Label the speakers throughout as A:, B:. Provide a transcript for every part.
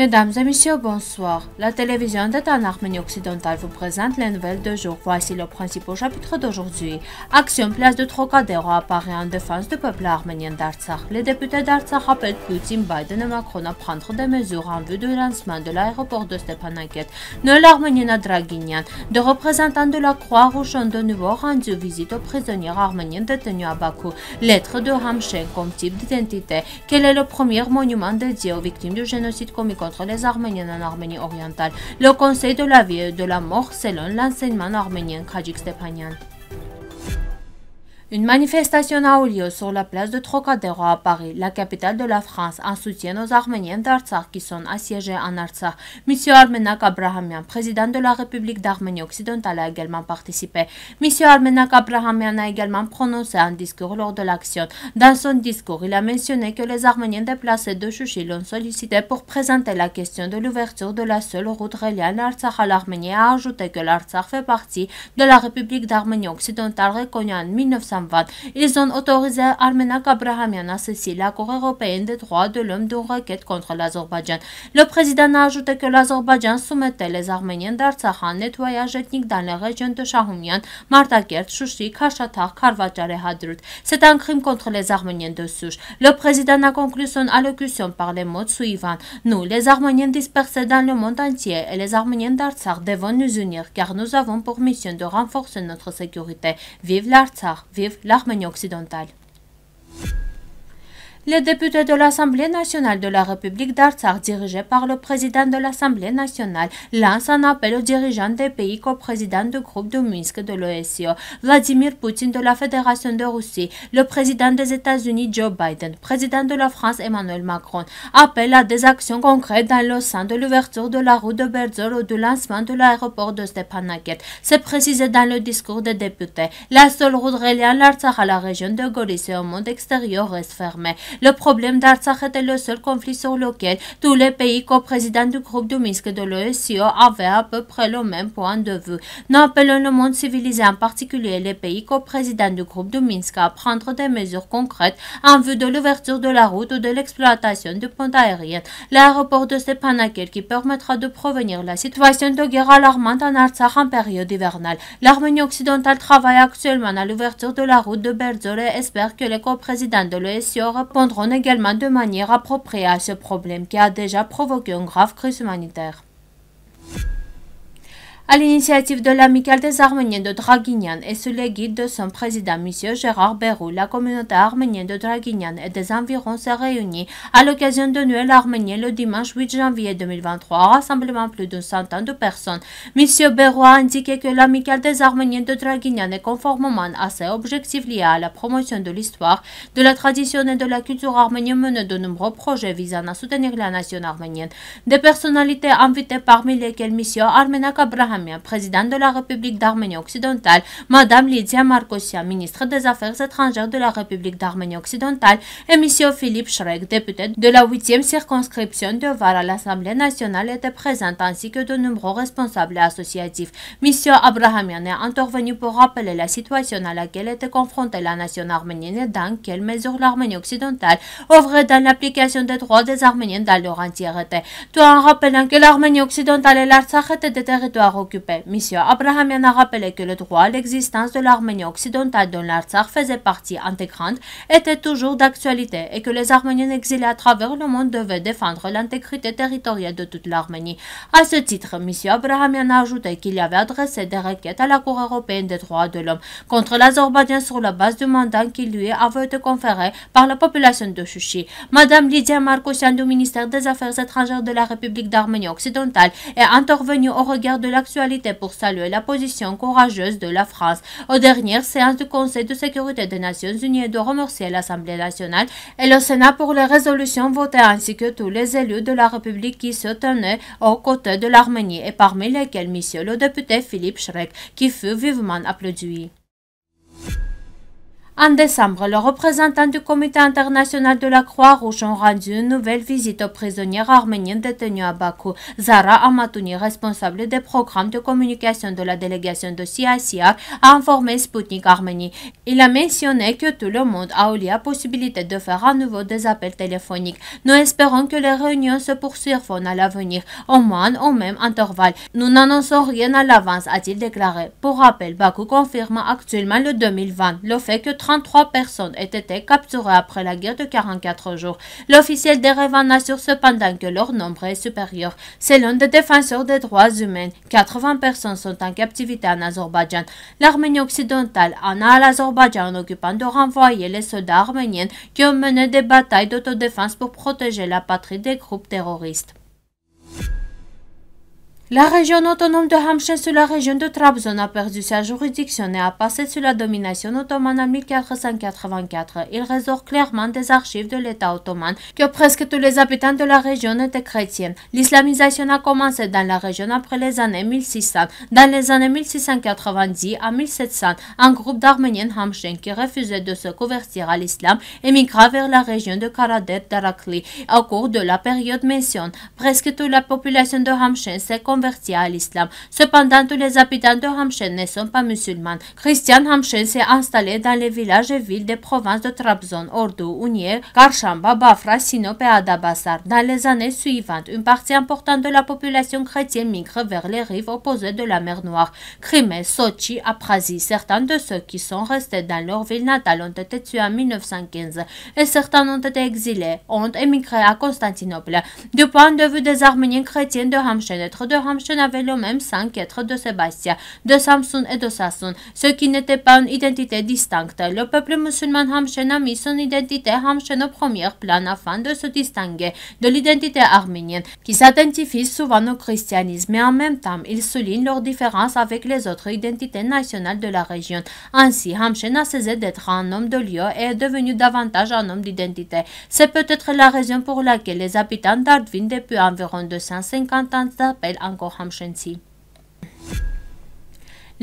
A: Mesdames et messieurs, bonsoir. La télévision d'État en Arménie occidentale vous présente les nouvelles de jour. Voici le principal chapitre d'aujourd'hui. Action place de Trocadéro apparaît en défense du peuple arménien d'Artsakh. Les députés d'Artsakh appellent Poutine, Biden et Macron à prendre des mesures en vue du lancement de l'aéroport de Stepanakert. Nous, Arménien à De deux représentants de la Croix-Rouge ont de nouveau rendu visite aux prisonniers arméniens détenus à Bakou. Lettre de Hamshen comme type d'identité. Quel est le premier monument dédié aux victimes du génocide comique contre les Arméniens en Arménie orientale, le Conseil de la vie et de la mort selon l'enseignement arménien Kajik Stepanian. Une manifestation a eu lieu sur la place de Trocadéro à Paris, la capitale de la France, en soutien aux Arméniens d'Artsakh qui sont assiégés en Artsakh. Monsieur Armenak Abrahamian, président de la République d'Arménie occidentale, a également participé. Monsieur Armenak Abrahamian a également prononcé un discours lors de l'action. Dans son discours, il a mentionné que les Arméniens déplacés de Chouchi l'ont sollicité pour présenter la question de l'ouverture de la seule route reliant Artsakh à l'Arménie et a ajouté que l'Artsakh fait partie de la République d'Arménie occidentale reconnue en 1900 ils ont autorisé Արմենակ à ասացել la Cour européen des droits de l'homme de requête contre l'Azerbaïdjan. Le président a ajouté que l'Azerbaïdjan soumettait les Arméniens d'Artsakh à nettoyage ethnique dans les régions de Chahounian, Martakert, Chouchi, et Hadrut. C'est un crime contre les Arméniens de Souche. Le président a conclu son allocution par les mots suivants. Nous, les Arméniens dispersés dans le monde entier et les Arméniens d'Artsakh devons nous unir car nous avons pour mission de renforcer notre sécurité. Vive l'Artsakh, vive l'Arménie occidentale. Les députés de l'Assemblée nationale de la République d'Artsakh, dirigés par le président de l'Assemblée nationale, lancent un appel aux dirigeants des pays co président du groupe de Minsk de l'OSCE, Vladimir Poutine de la Fédération de Russie, le président des États-Unis Joe Biden, président de la France Emmanuel Macron, Appel à des actions concrètes dans le sens de l'ouverture de la route de Berzor ou du lancement de l'aéroport de Stepanakert. C'est précisé dans le discours des députés. La seule route reliant l'Artsakh à la région de Goris et au monde extérieur reste fermée. Le problème d'Artsakh était le seul conflit sur lequel tous les pays coprésidents du groupe de Minsk de l'OSCE avaient à peu près le même point de vue. Nous appelons le monde civilisé, en particulier les pays coprésidents du groupe de Minsk, à prendre des mesures concrètes en vue de l'ouverture de la route ou de l'exploitation du pont aérien. L'aéroport de Stepanakel qui permettra de prévenir la situation de guerre alarmante en Artsakh en période hivernale. L'Arménie occidentale travaille actuellement à l'ouverture de la route de Berzol et espère que les coprésidents de l'OSCE répondent répondront également de manière appropriée à ce problème qui a déjà provoqué une grave crise humanitaire. À l'initiative de l'Amicale des Arméniens de Draguignan et sous guides de son président, M. Gérard Berrou, la communauté arménienne de Draguignan et des environs s'est réunie à l'occasion de Noël arménien le dimanche 8 janvier 2023, rassemblement plus d'une centaine de personnes. M. Berrou a indiqué que l'Amicale des Arméniens de Draguignan est conformément à ses objectifs liés à la promotion de l'histoire, de la tradition et de la culture arménienne menée de nombreux projets visant à soutenir la nation arménienne. Des personnalités invitées parmi lesquelles M. Armenak Abraham président présidente de la République d'Arménie occidentale, Madame Lydia marcosia ministre des Affaires étrangères de la République d'Arménie occidentale, et M. Philippe Schreck, député de la 8e circonscription de Var à l'Assemblée nationale, étaient présents ainsi que de nombreux responsables associatifs. M. Abrahamian est intervenu pour rappeler la situation à laquelle était confrontée la nation arménienne et dans quelle mesure l'Arménie occidentale œuvrait dans l'application des droits des Arméniens dans leur entièreté, tout en rappelant que l'Arménie occidentale et l'Artsakh étaient des territoires occupée. monsieur Abrahamian a rappelé que le droit à l'existence de l'Arménie occidentale dont l'Artsakh faisait partie intégrante, était toujours d'actualité et que les Arméniens exilés à travers le monde devaient défendre l'intégrité territoriale de toute l'Arménie. À ce titre, Monsieur Abrahamian a ajouté qu'il avait adressé des requêtes à la Cour européenne des droits de l'homme contre l'Azerbaïdjan sur la base du mandat qui lui avait été conféré par la population de Chouchi. Madame Lydia Markosian du ministère des Affaires étrangères de la République d'Arménie occidentale est intervenue au regard de l'action pour saluer la position courageuse de la France. Aux dernières séances du Conseil de sécurité des Nations Unies de remercier l'Assemblée nationale et le Sénat pour les résolutions votées ainsi que tous les élus de la République qui se tenaient aux côtés de l'Arménie et parmi lesquels monsieur le député Philippe Schreck qui fut vivement applaudi. En décembre, le représentant du Comité international de la Croix-Rouge ont rendu une nouvelle visite aux prisonnières arméniennes détenus à Bakou. Zara Amatouni, responsable des programmes de communication de la délégation de CICR, a informé Sputnik Arménie. Il a mentionné que tout le monde a eu la possibilité de faire à nouveau des appels téléphoniques. Nous espérons que les réunions se poursuivront à l'avenir, au moins au même intervalle. Nous n'annonçons rien à l'avance, a-t-il déclaré. Pour rappel, Bakou confirme actuellement le 2020 le fait que 33 personnes étaient été capturées après la guerre de 44 jours. L'officiel d'Erevan assure cependant que leur nombre est supérieur. Selon des défenseurs des droits humains. 80 personnes sont en captivité en Azerbaïdjan. L'Arménie occidentale en a à l'Azerbaïdjan en occupant de renvoyer les soldats arméniens qui ont mené des batailles d'autodéfense pour protéger la patrie des groupes terroristes. La région autonome de Hamchen sous la région de Trabzon a perdu sa juridiction et a passé sous la domination ottomane en 1484. Il ressort clairement des archives de l'État ottoman que presque tous les habitants de la région étaient chrétiens. L'islamisation a commencé dans la région après les années 1600. Dans les années 1690 à 1700, un groupe d'Arméniens Hamchen qui refusait de se convertir à l'islam émigra vers la région de Karadet d'Arakli au cours de la période mentionnée, Presque toute la population de Hamchen s'est à l'islam. Cependant, tous les habitants de Hamchen ne sont pas musulmans. Christian Hamchen s'est installé dans les villages et villes des provinces de Trabzon, Ordu, Unier, Karchamba, Bafra, Sinop et Adabassar. Dans les années suivantes, une partie importante de la population chrétienne migre vers les rives opposées de la mer Noire, Crimée, Sochi, Aprasie. Certains de ceux qui sont restés dans leur ville natale ont été tués en 1915 et certains ont été exilés, ont émigré à Constantinople. Du point de vue des Arméniens chrétiens de Hamchen, être de Hamchen avait le même sang qu'être de Sébastien, de Samson et de Sasson, ce qui n'était pas une identité distincte. Le peuple musulman Hamchen a mis son identité Hamchen au premier plan afin de se distinguer de l'identité arménienne, qui s'identifie souvent au christianisme et en même temps il souligne leurs différences avec les autres identités nationales de la région. Ainsi, Hamchen a cessé d'être un homme de lieu et est devenu davantage un homme d'identité. C'est peut-être la raison pour laquelle les habitants d'Ardvin depuis environ 250 ans s'appellent en Կողամշենցի։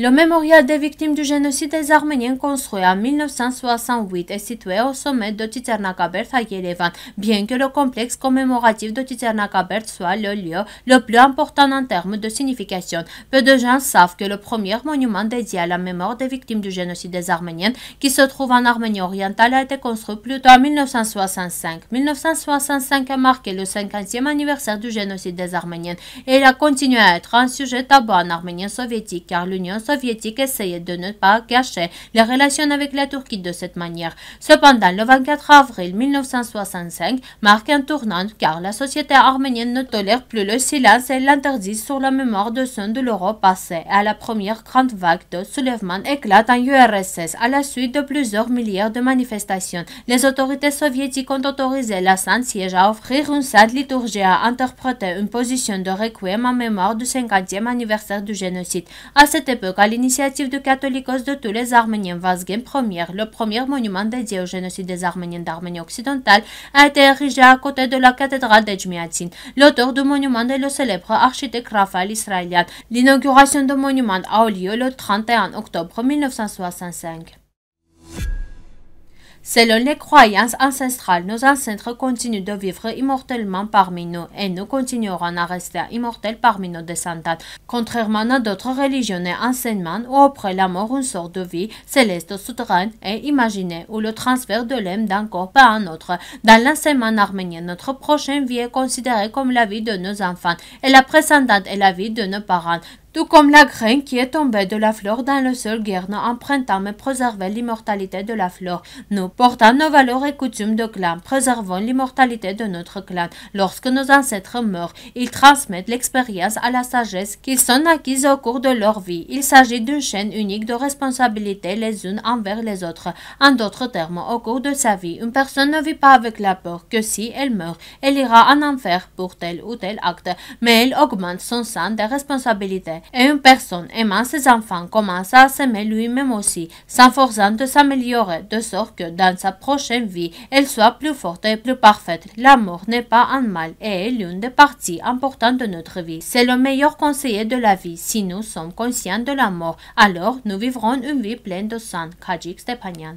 A: Le mémorial des victimes du génocide des Arméniens construit en 1968 est situé au sommet de Titernakabert à Yélevan, bien que le complexe commémoratif de Titernakabert soit le lieu le plus important en termes de signification. Peu de gens savent que le premier monument dédié à la mémoire des victimes du génocide des Arméniens, qui se trouve en Arménie orientale, a été construit plus en 1965. 1965 a marqué le 50e anniversaire du génocide des Arméniens et il a continué à être un sujet tabou en Arménie soviétique car l'Union soviétique essayait de ne pas cacher les relations avec la Turquie de cette manière. Cependant, le 24 avril 1965 marque un tournant car la société arménienne ne tolère plus le silence et l'interdit sur la mémoire de son de l'Europe passée. À la première grande vague de soulèvement éclate en URSS à la suite de plusieurs milliards de manifestations. Les autorités soviétiques ont autorisé la Sainte Siège à offrir une salle liturgie à interpréter une position de requiem en mémoire du 50e anniversaire du génocide. À cette époque, à l'initiative du Catholicos de tous les Arméniens, Vazgen Ier, le premier monument dédié au génocide des Arméniens d'Arménie occidentale, a été érigé à côté de la cathédrale d'Edjmiatin. L'auteur du monument est le célèbre architecte Raphaël Israélian. L'inauguration du monument a eu lieu le 31 octobre 1965. Selon les croyances ancestrales, nos ancêtres continuent de vivre immortellement parmi nous et nous continuerons à rester immortels parmi nos descendants. Contrairement à d'autres religions et enseignements où après la mort une sorte de vie céleste souterraine et imaginée ou le transfert de l'âme d'un corps à un autre. Dans l'enseignement arménien, notre prochaine vie est considérée comme la vie de nos enfants et la précédente est la vie de nos parents tout comme la graine qui est tombée de la fleur dans le sol en printemps mais préservait l'immortalité de la fleur. Nous, portant nos valeurs et coutumes de clan, préservons l'immortalité de notre clan. Lorsque nos ancêtres meurent, ils transmettent l'expérience à la sagesse qu'ils sont acquises au cours de leur vie. Il s'agit d'une chaîne unique de responsabilités les unes envers les autres. En d'autres termes, au cours de sa vie, une personne ne vit pas avec la peur que si elle meurt, elle ira en enfer pour tel ou tel acte, mais elle augmente son sens des responsabilités et une personne aimant ses enfants commence à s'aimer lui-même aussi, s'efforçant de s'améliorer de sorte que dans sa prochaine vie, elle soit plus forte et plus parfaite. L'amour n'est pas un mal et est l'une des parties importantes de notre vie. C'est le meilleur conseiller de la vie. Si nous sommes conscients de la mort, alors nous vivrons une vie pleine de sang. Kajik Stepanian.